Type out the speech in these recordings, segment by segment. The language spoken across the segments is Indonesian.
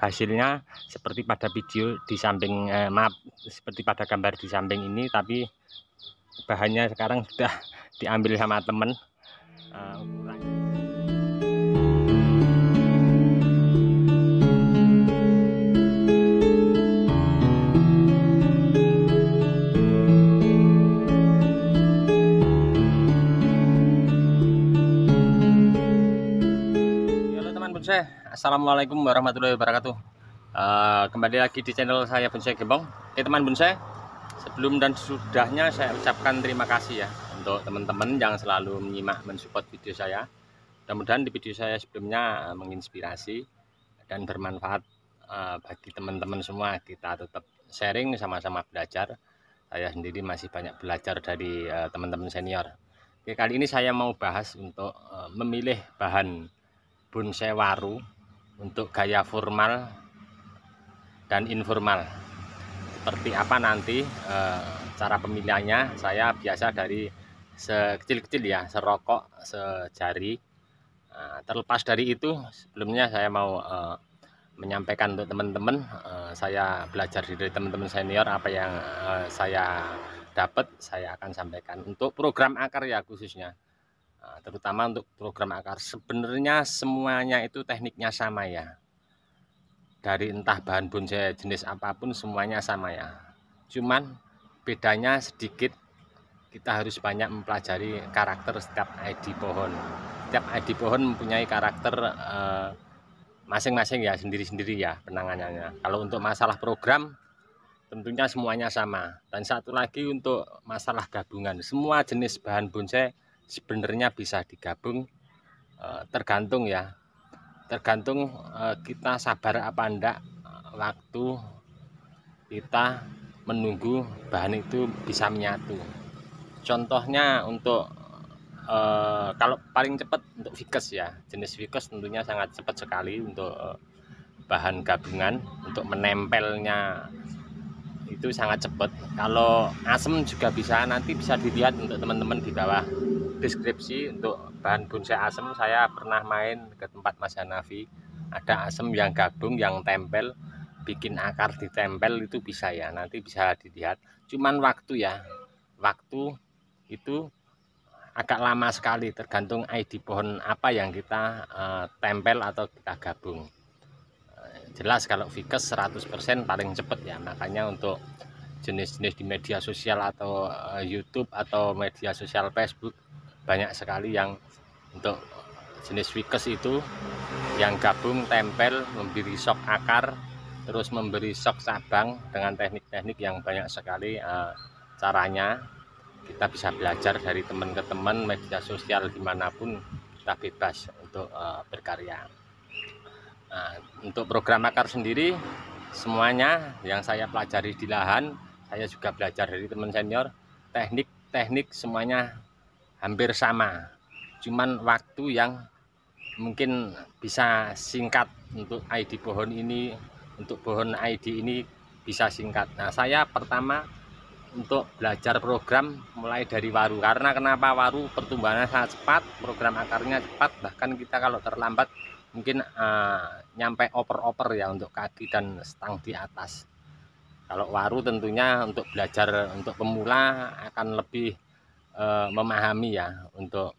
hasilnya seperti pada video di samping eh, maaf seperti pada gambar di samping ini tapi bahannya sekarang sudah diambil sama temen uh, Halo teman bonsai Assalamualaikum warahmatullahi wabarakatuh uh, Kembali lagi di channel saya Bonsai Gembong Oke teman Bonsai Sebelum dan sudahnya saya ucapkan terima kasih ya Untuk teman-teman yang selalu menyimak mensupport video saya Mudah-mudahan di video saya sebelumnya eh, menginspirasi Dan bermanfaat uh, bagi teman-teman semua Kita tetap sharing sama-sama belajar Saya sendiri masih banyak belajar dari teman-teman uh, senior Oke, kali ini saya mau bahas untuk uh, memilih bahan bonsai waru untuk gaya formal dan informal seperti apa nanti e, cara pemilihannya saya biasa dari sekecil-kecil ya serokok sejari e, terlepas dari itu sebelumnya saya mau e, menyampaikan untuk teman-teman saya belajar dari teman-teman senior apa yang saya dapat saya akan sampaikan untuk program akar ya khususnya Nah, terutama untuk program akar sebenarnya semuanya itu tekniknya sama ya dari entah bahan bonsai jenis apapun semuanya sama ya cuman bedanya sedikit kita harus banyak mempelajari karakter setiap ID pohon setiap ID pohon mempunyai karakter eh, masing-masing eh, ya sendiri-sendiri ya penanganannya kalau untuk masalah program tentunya semuanya sama dan satu lagi untuk masalah gabungan semua jenis bahan bonsai sebenarnya bisa digabung eh, tergantung ya tergantung eh, kita sabar apa enggak waktu kita menunggu bahan itu bisa menyatu contohnya untuk eh, kalau paling cepat untuk ficus ya jenis ficus tentunya sangat cepat sekali untuk bahan gabungan untuk menempelnya itu sangat cepat kalau asem juga bisa nanti bisa dilihat untuk teman-teman di bawah deskripsi untuk bahan bonsai asem saya pernah main ke tempat Mas Hanafi ada asem yang gabung yang tempel bikin akar ditempel itu bisa ya nanti bisa dilihat cuman waktu ya waktu itu agak lama sekali tergantung ID pohon apa yang kita uh, tempel atau kita gabung eh, jelas kalau Vicus 100% paling cepat ya makanya untuk jenis-jenis di media sosial atau uh, YouTube atau media sosial Facebook banyak sekali yang untuk jenis wikes itu yang gabung tempel memberi sok akar terus memberi sok cabang dengan teknik-teknik yang banyak sekali uh, caranya kita bisa belajar dari teman ke teman media sosial dimanapun kita bebas untuk uh, berkarya nah, untuk program akar sendiri semuanya yang saya pelajari di lahan saya juga belajar dari teman senior teknik-teknik semuanya hampir sama cuman waktu yang mungkin bisa singkat untuk ID pohon ini untuk pohon ID ini bisa singkat nah saya pertama untuk belajar program mulai dari waru karena kenapa waru pertumbuhannya sangat cepat program akarnya cepat bahkan kita kalau terlambat mungkin uh, nyampe oper-oper ya untuk kaki dan stang di atas kalau waru tentunya untuk belajar untuk pemula akan lebih uh, memahami ya untuk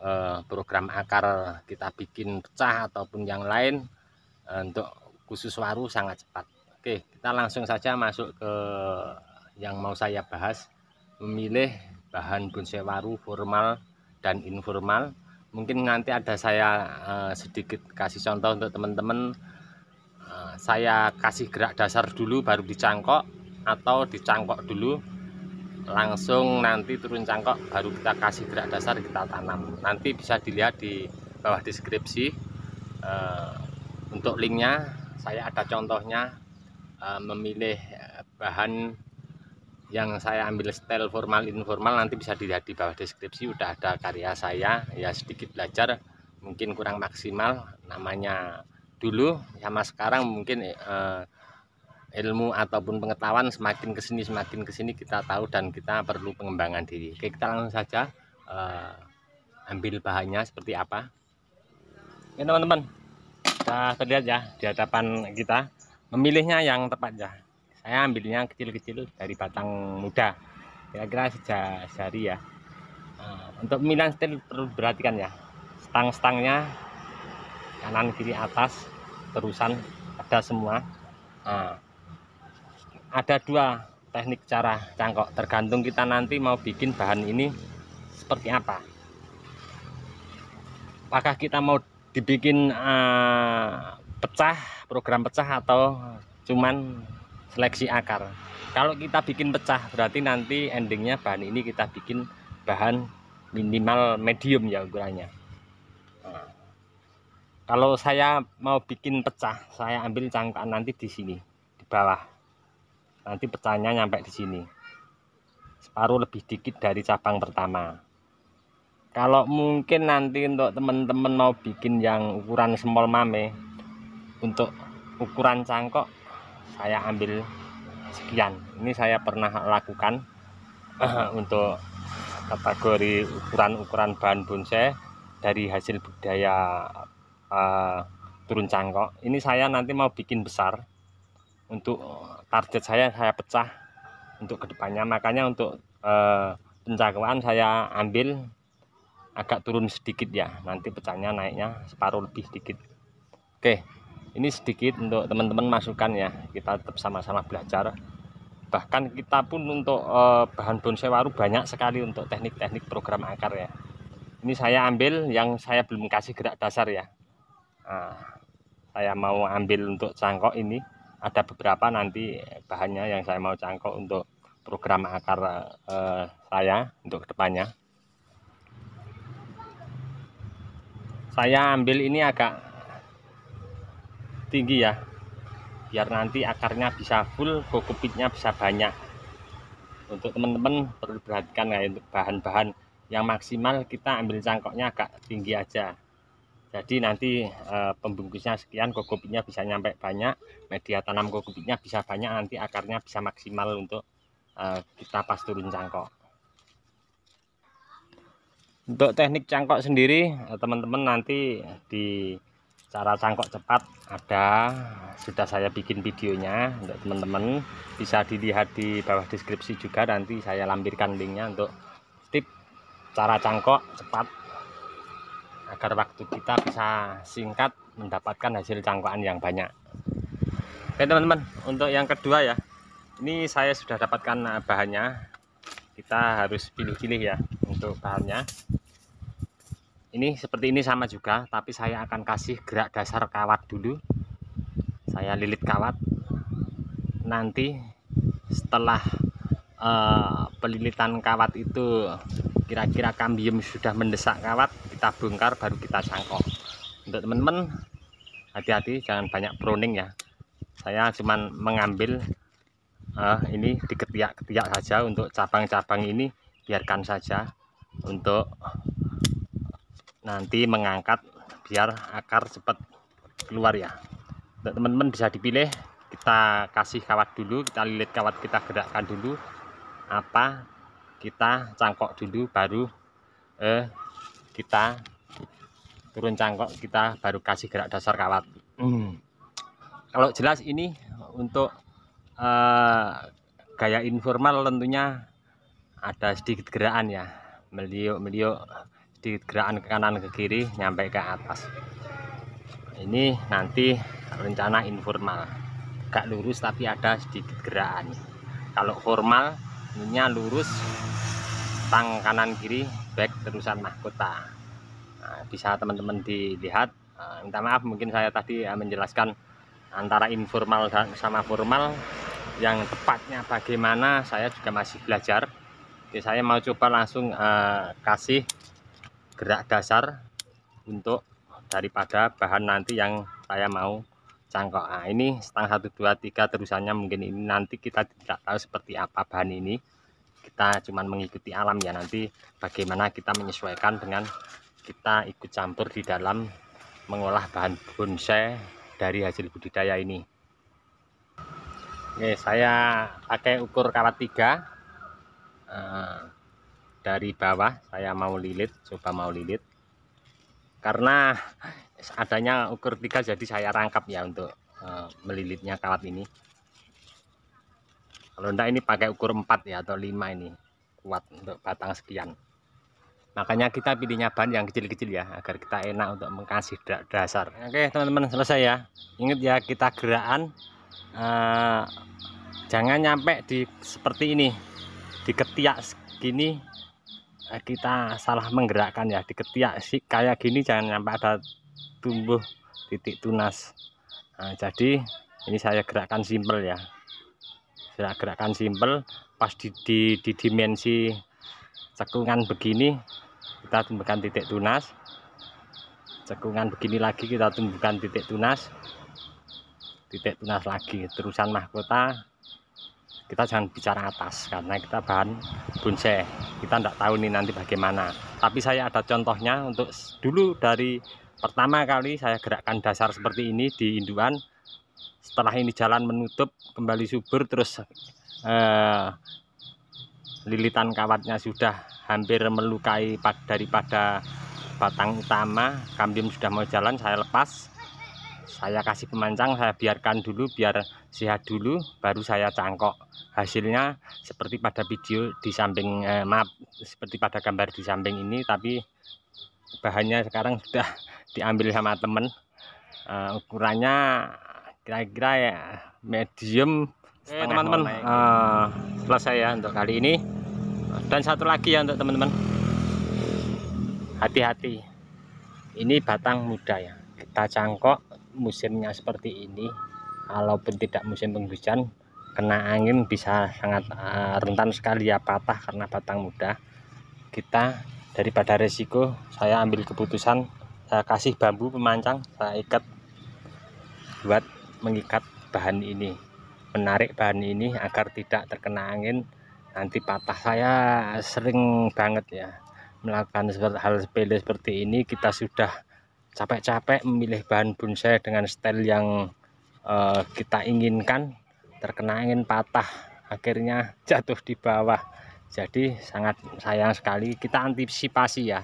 uh, program akar kita bikin pecah ataupun yang lain uh, untuk khusus waru sangat cepat. Oke, kita langsung saja masuk ke yang mau saya bahas, memilih bahan bonsai waru formal dan informal. Mungkin nanti ada saya uh, sedikit kasih contoh untuk teman-teman. Uh, saya kasih gerak dasar dulu baru dicangkok atau dicangkok dulu langsung nanti turun cangkok baru kita kasih gerak dasar kita tanam nanti bisa dilihat di bawah deskripsi e, untuk linknya saya ada contohnya e, memilih eh, bahan yang saya ambil style formal informal nanti bisa dilihat di bawah deskripsi udah ada karya saya ya sedikit belajar mungkin kurang maksimal namanya dulu sama sekarang mungkin e, ilmu ataupun pengetahuan semakin kesini semakin kesini kita tahu dan kita perlu pengembangan diri. Oke, kita langsung saja uh, ambil bahannya seperti apa. Ya teman-teman, kita terlihat ya di hadapan kita. Memilihnya yang tepat ya. Saya ambilnya kecil-kecil dari batang muda, kira-kira sejak sehari ya. uh, untuk pemilihan setel perlu diperhatikan ya. Stang-stangnya kanan kiri atas terusan ada semua. Nah, ada dua teknik cara cangkok tergantung kita nanti mau bikin bahan ini seperti apa apakah kita mau dibikin uh, pecah program pecah atau cuman seleksi akar kalau kita bikin pecah berarti nanti endingnya bahan ini kita bikin bahan minimal medium ya ukurannya nah, kalau saya mau bikin pecah saya ambil cangkok nanti di sini di bawah nanti pecahnya nyampe di sini separuh lebih dikit dari cabang pertama kalau mungkin nanti untuk teman-teman mau bikin yang ukuran small mame untuk ukuran cangkok saya ambil sekian ini saya pernah lakukan untuk kategori ukuran-ukuran bahan bonsai dari hasil budaya uh, eh, turun cangkok ini saya nanti mau bikin besar untuk eh, target saya saya pecah untuk kedepannya makanya untuk eh, pencakuan saya ambil agak turun sedikit ya nanti pecahnya naiknya separuh lebih sedikit oke ini sedikit untuk teman-teman masukkan ya kita tetap sama-sama belajar bahkan kita pun untuk eh, bahan bonsai waru banyak sekali untuk teknik-teknik program akar ya ini saya ambil yang saya belum kasih gerak dasar ya nah, saya mau ambil untuk cangkok ini ada beberapa nanti bahannya yang saya mau cangkok untuk program akar eh, saya untuk kedepannya saya ambil ini agak tinggi ya biar nanti akarnya bisa full kokopitnya bisa banyak untuk teman-teman perlu perhatikan ya untuk bahan-bahan yang maksimal kita ambil cangkoknya agak tinggi aja jadi nanti e, pembungkusnya sekian kokopitnya bisa nyampe banyak media tanam kokopitnya bisa banyak nanti akarnya bisa maksimal untuk e, kita pas turun cangkok untuk teknik cangkok sendiri eh, teman-teman nanti di cara cangkok cepat ada sudah saya bikin videonya untuk teman-teman bisa dilihat di bawah deskripsi juga nanti saya lampirkan linknya untuk tip cara cangkok cepat agar waktu kita bisa singkat mendapatkan hasil cangkokan yang banyak oke teman-teman untuk yang kedua ya ini saya sudah dapatkan eh, bahannya kita harus pilih-pilih ya untuk bahannya ini seperti ini sama juga tapi saya akan kasih gerak dasar kawat dulu saya lilit kawat nanti setelah uh, pelilitan kawat itu kira-kira kambium sudah mendesak kawat kita bongkar baru kita cangkok. untuk teman-teman hati-hati jangan banyak pruning ya saya cuman mengambil uh, ini ketiak ketiak saja untuk cabang-cabang ini biarkan saja untuk nanti mengangkat biar akar cepat keluar ya untuk teman-teman bisa dipilih kita kasih kawat dulu kita lilit kawat kita gerakkan dulu apa kita cangkok dulu baru eh, kita turun cangkok kita baru kasih gerak dasar kawat hmm. kalau jelas ini untuk uh, gaya informal tentunya ada sedikit gerakan ya meliuk-meliuk sedikit gerakan ke kanan ke kiri nyampe ke atas ini nanti rencana informal gak lurus tapi ada sedikit gerakan kalau formal ini lurus tang kanan kiri bag terusan mahkota nah, bisa teman-teman dilihat nah, minta maaf mungkin saya tadi eh, menjelaskan antara informal sama formal yang tepatnya bagaimana saya juga masih belajar jadi saya mau coba langsung eh, kasih gerak dasar untuk daripada bahan nanti yang saya mau cangkok nah, ini dua 123 terusannya mungkin ini nanti kita tidak tahu seperti apa bahan ini kita cuma mengikuti alam ya nanti bagaimana kita menyesuaikan dengan kita ikut campur di dalam mengolah bahan bonsai dari hasil budidaya ini Oke saya pakai ukur kawat tiga eh, dari bawah saya mau lilit coba mau lilit karena adanya ukur tiga jadi saya rangkap ya untuk eh, melilitnya kawat ini kalau enggak ini pakai ukur 4 ya atau 5 ini kuat untuk batang sekian makanya kita pilihnya ban yang kecil-kecil ya agar kita enak untuk mengasih dasar oke teman-teman selesai ya ingat ya kita gerakan eh, jangan nyampe di seperti ini di ketiak segini eh, kita salah menggerakkan ya di ketiak sih kayak gini jangan nyampe ada tumbuh titik tunas nah, jadi ini saya gerakan simpel ya gerakan simpel pas di, di, di dimensi cekungan begini kita tumbuhkan titik tunas cekungan begini lagi kita tumbuhkan titik tunas titik tunas lagi terusan mahkota kita jangan bicara atas karena kita bahan bonsai kita tidak tahu nih nanti bagaimana tapi saya ada contohnya untuk dulu dari pertama kali saya gerakan dasar seperti ini di induan setelah ini jalan menutup kembali subur terus eh, lilitan kawatnya sudah hampir melukai daripada batang utama kambium sudah mau jalan saya lepas saya kasih pemancang saya biarkan dulu biar sehat dulu baru saya cangkok hasilnya seperti pada video di samping eh, maaf seperti pada gambar di samping ini tapi bahannya sekarang sudah diambil sama temen uh, ukurannya kira-kira ya medium eh, teman-teman uh, ah, selesai ya untuk kali ini dan satu lagi ya untuk teman-teman hati-hati ini batang muda ya kita cangkok musimnya seperti ini kalaupun tidak musim penghujan kena angin bisa sangat uh, rentan sekali ya patah karena batang muda kita daripada resiko saya ambil keputusan saya kasih bambu pemancang saya ikat buat mengikat bahan ini menarik bahan ini agar tidak terkena angin nanti patah saya sering banget ya melakukan hal sepele seperti ini kita sudah capek-capek memilih bahan bonsai dengan style yang uh, kita inginkan terkena angin patah akhirnya jatuh di bawah jadi sangat sayang sekali kita antisipasi ya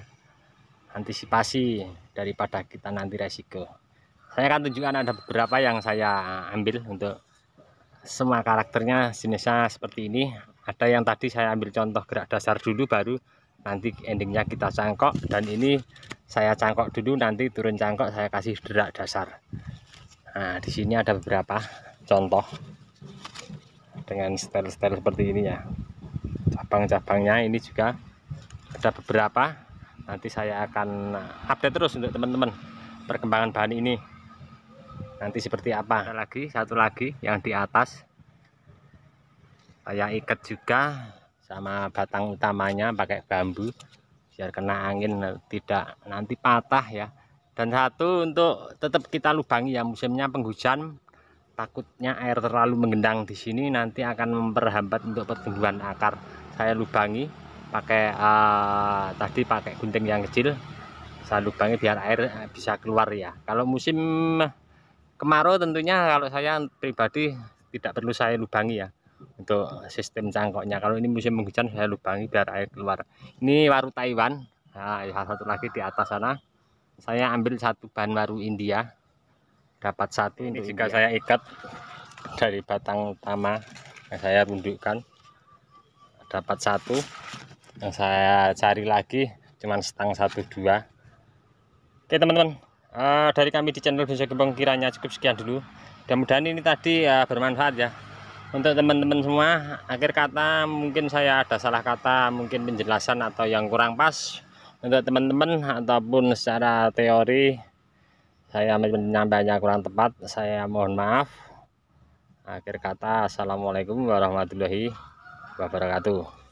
antisipasi daripada kita nanti resiko saya akan tunjukkan ada beberapa yang saya ambil untuk semua karakternya jenisnya seperti ini ada yang tadi saya ambil contoh gerak dasar dulu baru nanti endingnya kita cangkok dan ini saya cangkok dulu nanti turun cangkok saya kasih gerak dasar nah di sini ada beberapa contoh dengan style-style seperti ini ya cabang-cabangnya ini juga ada beberapa nanti saya akan update terus untuk teman-teman perkembangan bahan ini nanti seperti apa satu lagi satu lagi yang di atas saya ikat juga sama batang utamanya pakai bambu biar kena angin tidak nanti patah ya dan satu untuk tetap kita lubangi ya musimnya penghujan takutnya air terlalu mengendang di sini nanti akan memperhambat untuk pertumbuhan akar saya lubangi pakai uh, tadi pakai gunting yang kecil saya lubangi biar air eh, bisa keluar ya kalau musim kemarau tentunya kalau saya pribadi tidak perlu saya lubangi ya untuk sistem cangkoknya kalau ini musim hujan saya lubangi biar air keluar ini waru Taiwan nah, ya, satu lagi di atas sana saya ambil satu bahan waru India dapat satu ini jika India. saya ikat dari batang utama yang saya rundukkan dapat satu yang saya cari lagi cuman setang satu dua oke teman-teman Eh, dari kami di channel bisa Gembong kiranya cukup sekian dulu mudah-mudahan ini tadi uh, bermanfaat ya untuk teman-teman semua akhir kata mungkin saya ada salah kata mungkin penjelasan atau yang kurang pas untuk teman-teman ataupun secara teori saya menyampaikannya kurang tepat saya mohon maaf akhir kata assalamualaikum warahmatullahi wabarakatuh